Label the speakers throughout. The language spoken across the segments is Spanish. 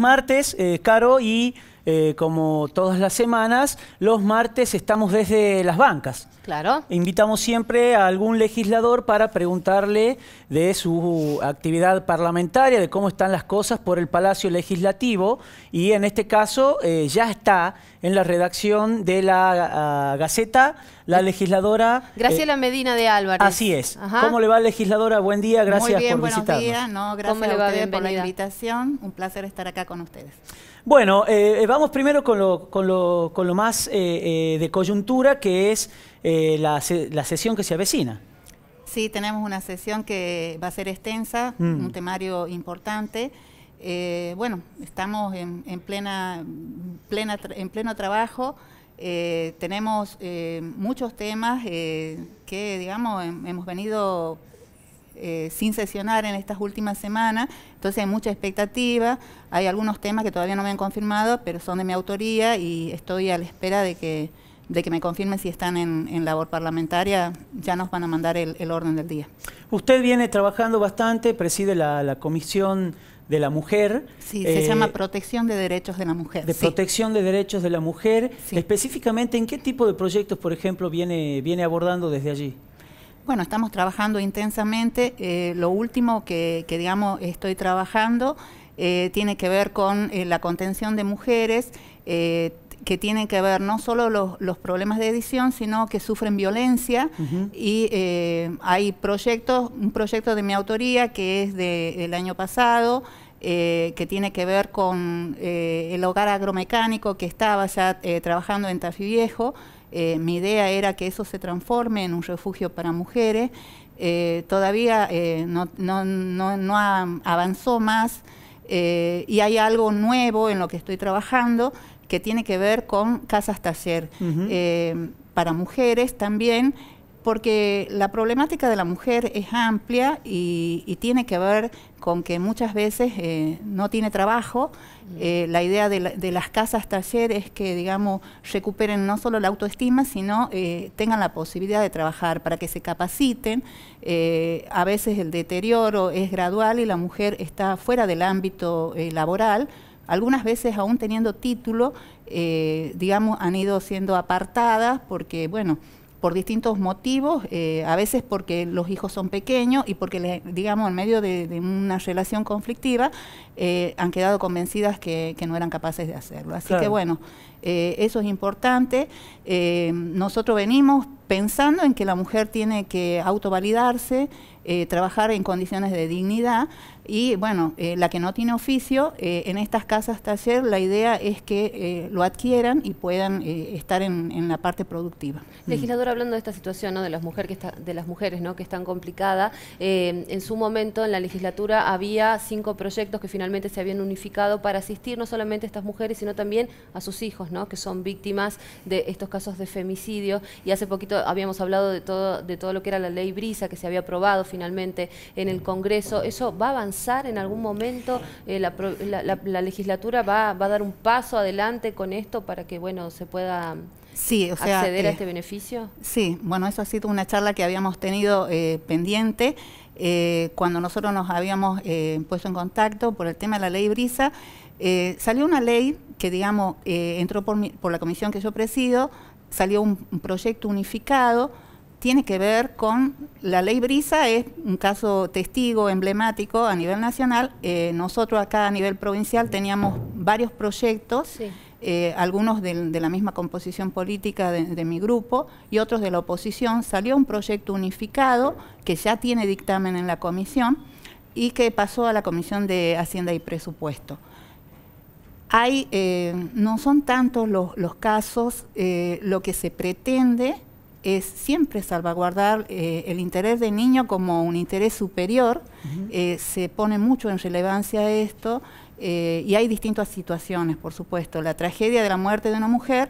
Speaker 1: martes, eh, Caro, y eh, como todas las semanas, los martes estamos desde las bancas. Claro. Invitamos siempre a algún legislador para preguntarle de su actividad parlamentaria, de cómo están las cosas por el Palacio Legislativo. Y en este caso eh, ya está en la redacción de la ah, Gaceta la legisladora... Eh, Graciela
Speaker 2: Medina de Álvarez. Así es. ¿Cómo le
Speaker 1: va, legisladora? Buen día, gracias Muy bien, buenos Días. gracias
Speaker 2: a por la invitación. Un placer estar acá con ustedes.
Speaker 1: Bueno, eh, eh, vamos primero con lo, más eh, de coyuntura, que es la, sesión que se avecina.
Speaker 2: Sí, tenemos una sesión que va a ser extensa, mm. un temario importante. bueno, estamos en, plena, plena, en pleno trabajo. tenemos muchos temas que, digamos, hemos venido eh, sin sesionar en estas últimas semanas, entonces hay mucha expectativa, hay algunos temas que todavía no me han confirmado, pero son de mi autoría y estoy a la espera de que, de que me confirmen si están en, labor parlamentaria, ya nos van a mandar el, orden del día. Usted
Speaker 1: viene trabajando bastante, preside la, Comisión de la mujer. Sí, se eh, llama
Speaker 2: protección de derechos de la mujer. De
Speaker 1: protección de derechos de la mujer. Específicamente, ¿en qué tipo de proyectos, por ejemplo, viene, viene abordando desde allí?
Speaker 2: Bueno, estamos trabajando intensamente. Eh, lo último que, digamos, estoy trabajando eh, tiene que ver con eh, la contención de mujeres que tienen que ver no solo los, los, problemas de edición, sino que sufren violencia y hay proyectos, un proyecto de mi autoría que es de, del año pasado, que tiene que ver con el hogar agromecánico que estaba ya trabajando en Tafí Viejo, eh, mi idea era que eso se transforme en un refugio para mujeres. Eh, todavía eh, no, avanzó más y hay algo nuevo en lo que estoy trabajando que tiene que ver con casas taller para mujeres también porque la problemática de la mujer es amplia y, tiene que ver con que muchas veces eh, no tiene trabajo. Eh, la idea de, las casas taller es que, digamos, recuperen no solo la autoestima, sino eh, tengan la posibilidad de trabajar para que se capaciten. Eh, a veces el deterioro es gradual y la mujer está fuera del ámbito laboral algunas veces aún teniendo título, digamos, han ido siendo apartadas porque, bueno, por distintos motivos, eh, a veces porque los hijos son pequeños y porque, digamos, en medio de, una relación conflictiva, eh, han quedado convencidas que, no eran capaces de hacerlo. Así que bueno, eh, eso es importante. nosotros venimos pensando en que la mujer tiene que autovalidarse, eh, trabajar en condiciones de dignidad y bueno, eh, la que no tiene oficio, eh, en estas casas taller la idea es que lo adquieran y puedan estar en, en, la parte productiva. Mm. Legisladora, hablando de esta situación ¿no? de, las mujeres que está, de las mujeres ¿no? que están complicada, en su momento en la legislatura había cinco proyectos que finalmente se habían unificado para asistir no solamente a estas mujeres, sino también a sus hijos, ¿no? que son víctimas de estos casos de femicidio. Y hace poquito habíamos hablado de todo, de todo lo que era la ley Brisa, que se había aprobado finalmente finalmente en el Congreso. ¿Eso va a avanzar en algún momento? Eh, la, legislatura va, a dar un paso adelante con esto para que bueno se pueda sí, acceder a eh, este beneficio? Sí, bueno, eso ha sido una charla que habíamos tenido eh, pendiente cuando nosotros nos habíamos puesto en contacto por el tema de la ley Brisa. salió una ley que, digamos, entró por, por la comisión que yo presido, salió un proyecto unificado tiene que ver con la ley Brisa, es un caso testigo emblemático a nivel nacional. Eh, nosotros acá a nivel provincial teníamos varios proyectos, eh, algunos de, la misma composición política de, mi grupo y otros de la oposición. Salió un proyecto unificado que ya tiene dictamen en la comisión y que pasó a la Comisión de Hacienda y Presupuesto. Hay, eh, no son tantos los, los casos, lo que se pretende es siempre salvaguardar eh, el interés del niño como un interés superior. Eh, se pone mucho en relevancia esto eh, y hay distintas situaciones, por supuesto. La tragedia de la muerte de una mujer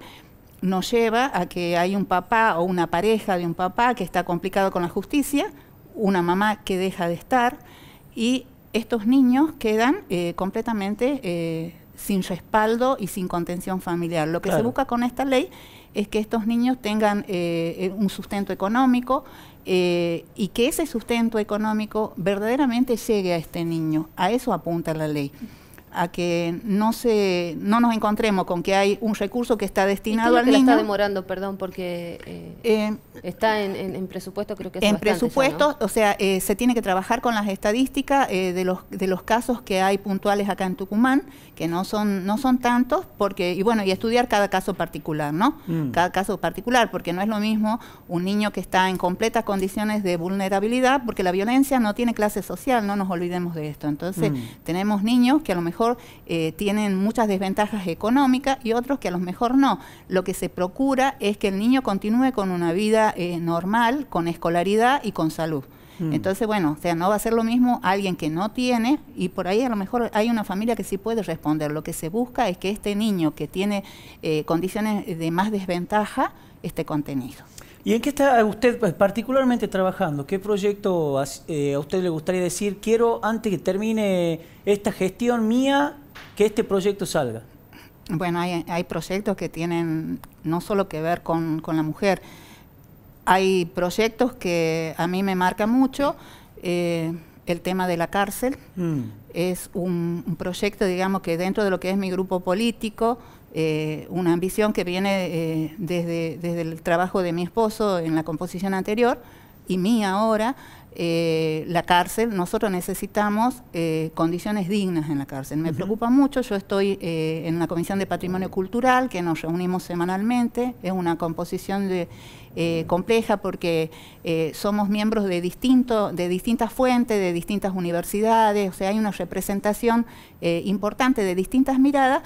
Speaker 2: nos lleva a que hay un papá o una pareja de un papá que está complicado con la justicia, una mamá que deja de estar y estos niños quedan completamente sin respaldo y sin contención familiar. Lo que se busca con esta ley es que estos niños tengan eh, eh, un sustento económico eh, y que ese sustento económico verdaderamente llegue a este niño. A eso apunta la ley a que no se no nos encontremos con que hay un recurso que está destinado al niño. está demorando, perdón, porque eh, eh, está en, presupuesto, creo que es en presupuesto, o sea, eh, se tiene que trabajar con las estadísticas de los de los casos que hay puntuales acá en Tucumán, que no son no son tantos, porque y bueno y estudiar cada caso particular, ¿no? Mm. Cada caso particular, porque no es lo mismo un niño que está en completas condiciones de vulnerabilidad, porque la violencia no tiene clase social, no nos olvidemos de esto. Entonces mm. tenemos niños que a lo mejor eh, tienen muchas desventajas económicas y otros que a lo mejor no. Lo que se procura es que el niño continúe con una vida eh, normal, con escolaridad y con salud. Mm. Entonces, bueno, o sea, no va a ser lo mismo alguien que no tiene y por ahí a lo mejor hay una familia que sí puede responder. Lo que se busca es que este niño que tiene eh, condiciones de más desventaja esté contenido.
Speaker 1: ¿Y en qué está usted pues, particularmente trabajando? ¿Qué proyecto eh, a, usted le gustaría decir, quiero antes que termine esta gestión mía, que este proyecto salga?
Speaker 2: Bueno, hay, proyectos que tienen no solo que ver con, la mujer, hay proyectos que a mí me marcan mucho. Eh, el tema de la cárcel. Mm. Es un, un, proyecto, digamos, que dentro de lo que es mi grupo político eh, una ambición que viene eh, desde, desde, el trabajo de mi esposo en la composición anterior y mía ahora, eh, la cárcel, nosotros necesitamos condiciones dignas en la cárcel. Me preocupa mucho, yo estoy en la Comisión de Patrimonio Cultural, que nos reunimos semanalmente, es una composición compleja porque somos miembros de, distinto, de distintas fuentes, de distintas universidades, o sea, hay una representación importante de distintas miradas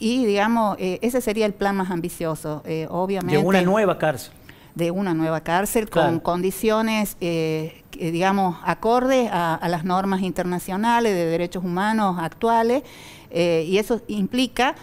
Speaker 2: y digamos, eh, ese sería el plan más ambicioso, eh, obviamente. De una nueva cárcel. De una nueva cárcel con condiciones, eh, digamos, acordes a, las normas internacionales de derechos humanos actuales, eh, y eso implica...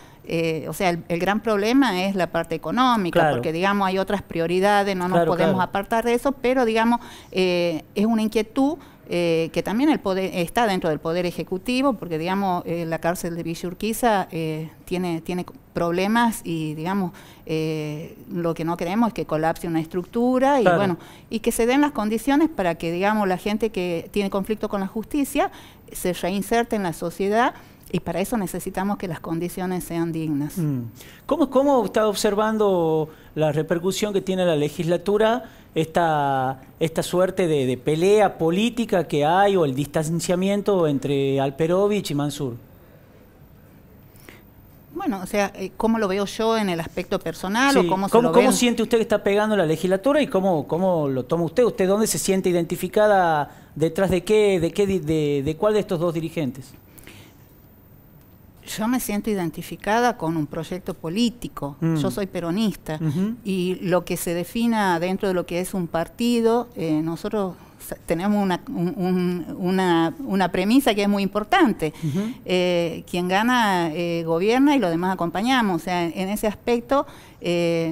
Speaker 2: o sea, el, gran problema es la parte económica, porque digamos hay otras prioridades, no nos podemos apartar de eso, pero digamos es una inquietud eh, que también el poder, está dentro del Poder Ejecutivo, porque digamos, eh, la cárcel de Villurquiza eh, tiene, tiene problemas y digamos, eh, lo que no queremos es que colapse una estructura y bueno, y que se den las condiciones para que digamos la gente que tiene conflicto con la justicia se reinserte en la sociedad y para eso necesitamos que las condiciones sean dignas. Mm.
Speaker 1: ¿Cómo, ¿Cómo, está observando la repercusión que tiene la legislatura esta, esta suerte de, pelea política que hay o el distanciamiento entre Alperovich y Mansur?
Speaker 2: Bueno, o sea, eh, ¿cómo lo veo yo en el aspecto personal o cómo,
Speaker 1: siente usted que está pegando la legislatura y cómo, lo toma usted? ¿Usted dónde se siente identificada detrás de qué, de qué, de, de cuál de estos dos dirigentes?
Speaker 2: yo me siento identificada con un proyecto político, mm. yo soy peronista, y lo que se defina dentro de lo que es un partido, eh, nosotros tenemos una, premisa que es muy importante, eh, quien gana eh, gobierna y los demás acompañamos, o sea, en, ese aspecto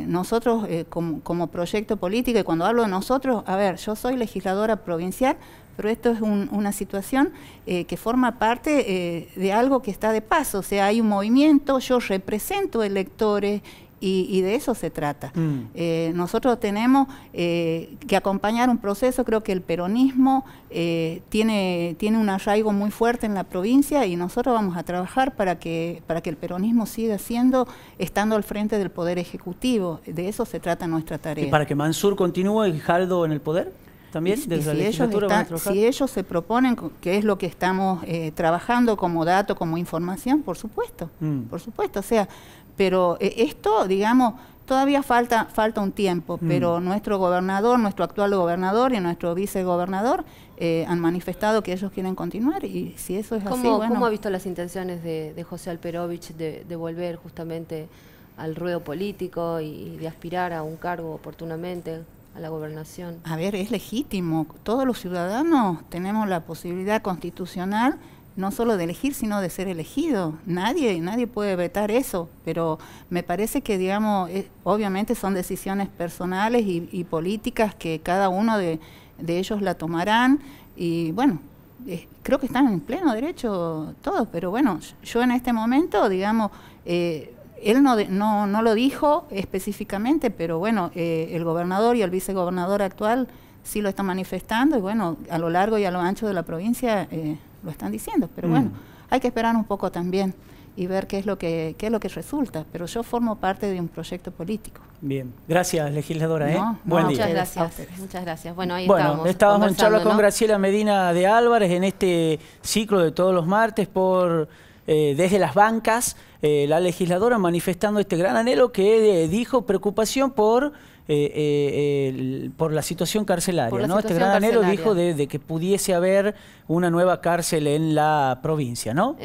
Speaker 2: nosotros como, como proyecto político, y cuando hablo de nosotros, a ver, yo soy legisladora provincial, pero esto es una situación eh, que forma parte eh, de algo que está de paso, o sea, hay un movimiento, yo represento electores. Y, de eso se trata. Mm. Eh, nosotros tenemos que acompañar un proceso, creo que el peronismo tiene, tiene un arraigo muy fuerte en la provincia y nosotros vamos a trabajar para que, para que el peronismo siga siendo, estando al frente del Poder Ejecutivo. De eso se trata nuestra tarea. ¿Y para que
Speaker 1: Mansur continúe y Jaldo en el poder? también si ellos Si
Speaker 2: ellos se proponen, que es lo que estamos eh, trabajando como dato, como información, por supuesto, mm. por supuesto. O sea, pero eh, esto, digamos, todavía falta, falta un tiempo, mm. pero nuestro gobernador, nuestro actual gobernador y nuestro vicegobernador eh, han manifestado que ellos quieren continuar y si eso es así, ¿Cómo ha visto las intenciones de, José Alperovich de, de, volver justamente al ruedo político y de aspirar a un cargo oportunamente? a la gobernación. A ver, es legítimo. Todos los ciudadanos tenemos la posibilidad constitucional no solo de elegir, sino de ser elegido. Nadie, nadie puede vetar eso, pero me parece que, digamos, eh, obviamente son decisiones personales y, políticas que cada uno de, ellos la tomarán y bueno, eh, creo que están en pleno derecho todos, pero bueno, yo en este momento, digamos, eh, él no, no, no lo dijo específicamente, pero bueno, eh, el gobernador y el vicegobernador actual sí lo están manifestando y bueno, a lo largo y a lo ancho de la provincia eh, lo están diciendo. Pero mm. bueno, hay que esperar un poco también y ver qué es lo que es lo que resulta. Pero yo formo parte de un proyecto político.
Speaker 1: Bien, gracias legisladora. ¿eh? muchas gracias. Muchas gracias. Bueno, ahí bueno, estábamos, en charla con Graciela Medina de Álvarez en este ciclo de todos los martes por eh, desde las bancas, eh, la legisladora manifestando este gran anhelo que eh, dijo preocupación por, por la situación carcelaria. ¿no? este gran anhelo dijo de, de, que pudiese haber una nueva cárcel en la provincia, ¿no?